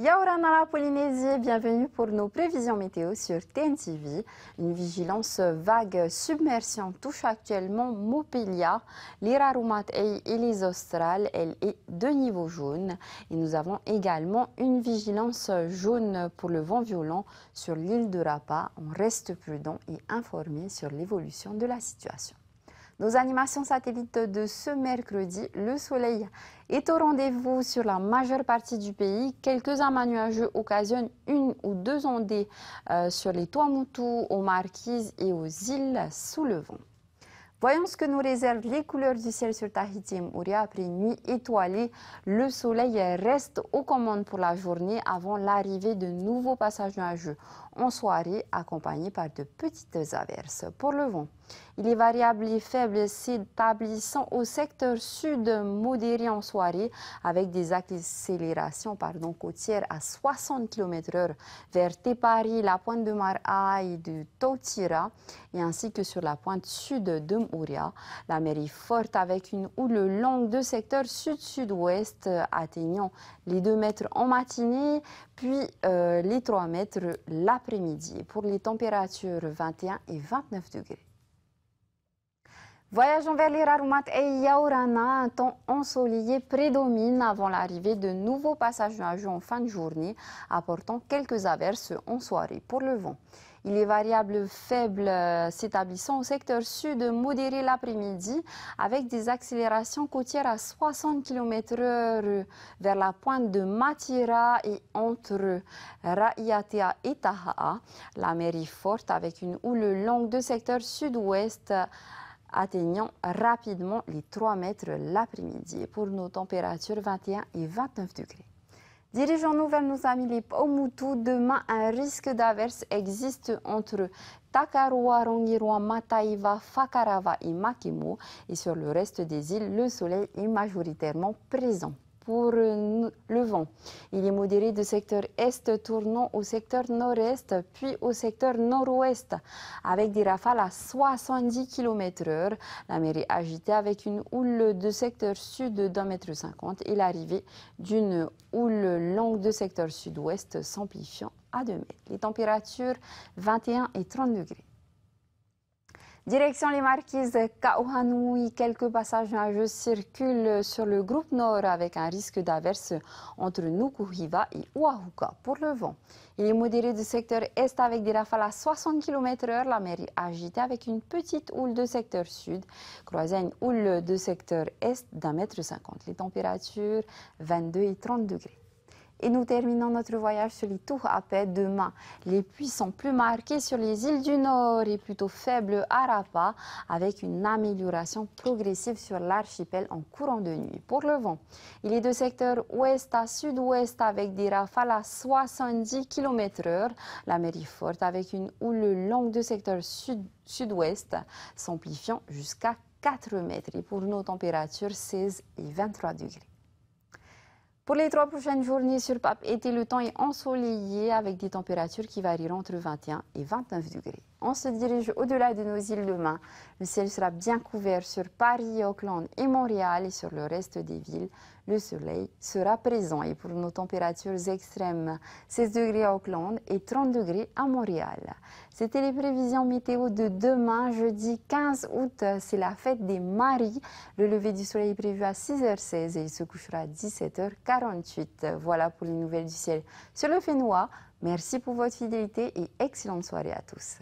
Yaourana la Polynésie, bienvenue pour nos prévisions météo sur TNTV. Une vigilance vague submersion touche actuellement Mopelia, l'Irarumat et les Australes. Elle est de niveau jaune. Et nous avons également une vigilance jaune pour le vent violent sur l'île de Rapa. On reste prudent et informé sur l'évolution de la situation. Nos animations satellites de ce mercredi, le soleil est au rendez-vous sur la majeure partie du pays. Quelques amas nuageux occasionnent une ou deux ondées euh, sur les toits moutous, aux Marquises et aux îles sous le vent. Voyons ce que nous réservent les couleurs du ciel sur Tahiti et Mouria après une nuit étoilée. Le soleil reste aux commandes pour la journée avant l'arrivée de nouveaux passages nuageux en soirée accompagnés par de petites averses. Pour le vent, il est variable et faible, s'établissant au secteur sud modéré en soirée avec des accélérations pardon, côtières à 60 km/h vers Tepari, la pointe de Maraï et de Tautira et ainsi que sur la pointe sud de Mouria. La mer est forte avec une houle longue de secteur sud-sud-ouest atteignant les 2 mètres en matinée puis euh, les 3 mètres l'après-midi. Pour les températures 21 et 29 degrés. Voyageons vers Rarumat et Yaurana, un temps ensoleillé prédomine avant l'arrivée de nouveaux passages nuageux en fin de journée, apportant quelques averses en soirée pour le vent. Il est variable faible euh, s'établissant au secteur sud modéré l'après-midi avec des accélérations côtières à 60 km/h vers la pointe de Matira et entre Raiatea et Tahaa. La mer est forte avec une houle longue de secteur sud-ouest atteignant rapidement les 3 mètres l'après-midi pour nos températures 21 et 29 degrés. Dirigeons-nous vers nos amis les Pomoutous. Demain, un risque d'averse existe entre Takarua, Rongiroa, Mataiva, Fakarava et Makemo. Et sur le reste des îles, le soleil est majoritairement présent pour euh, le vent. Il est modéré de secteur est tournant au secteur nord-est, puis au secteur nord-ouest, avec des rafales à 70 km/h. La mer est agitée avec une houle de secteur sud d'un mètre cinquante et l'arrivée d'une houle longue de secteur sud-ouest s'amplifiant à 2 mètres. Les températures 21 et 30 degrés. Direction les Marquises, Kauhanui. quelques passages nuageux circulent sur le groupe nord avec un risque d'averse entre Nukuhiva et Oahuka pour le vent. Il est modéré du secteur est avec des rafales à 60 km/h, la mer est agitée avec une petite houle de secteur sud, croisée une houle de secteur est d'un mètre cinquante. Les températures 22 et 30 degrés. Et nous terminons notre voyage sur les tours à paix demain. Les pluies sont plus marquées sur les îles du Nord et plutôt faibles à Rapa, avec une amélioration progressive sur l'archipel en courant de nuit. Pour le vent, il est de secteur ouest à sud-ouest avec des rafales à 70 km/h. La mer est forte avec une houle longue de secteur sud-sud-ouest, s'amplifiant jusqu'à 4 mètres. Et pour nos températures, 16 et 23 degrés. Pour les trois prochaines journées sur Pape été, le temps est ensoleillé avec des températures qui varieront entre 21 et 29 degrés. On se dirige au-delà de nos îles demain. Le ciel sera bien couvert sur Paris, Auckland et Montréal et sur le reste des villes. Le soleil sera présent et pour nos températures extrêmes, 16 degrés à Auckland et 30 degrés à Montréal. C'était les prévisions météo de demain, jeudi 15 août. C'est la fête des maris. Le lever du soleil est prévu à 6h16 et il se couchera à 17h40. Voilà pour les nouvelles du ciel sur le Fénois. Merci pour votre fidélité et excellente soirée à tous.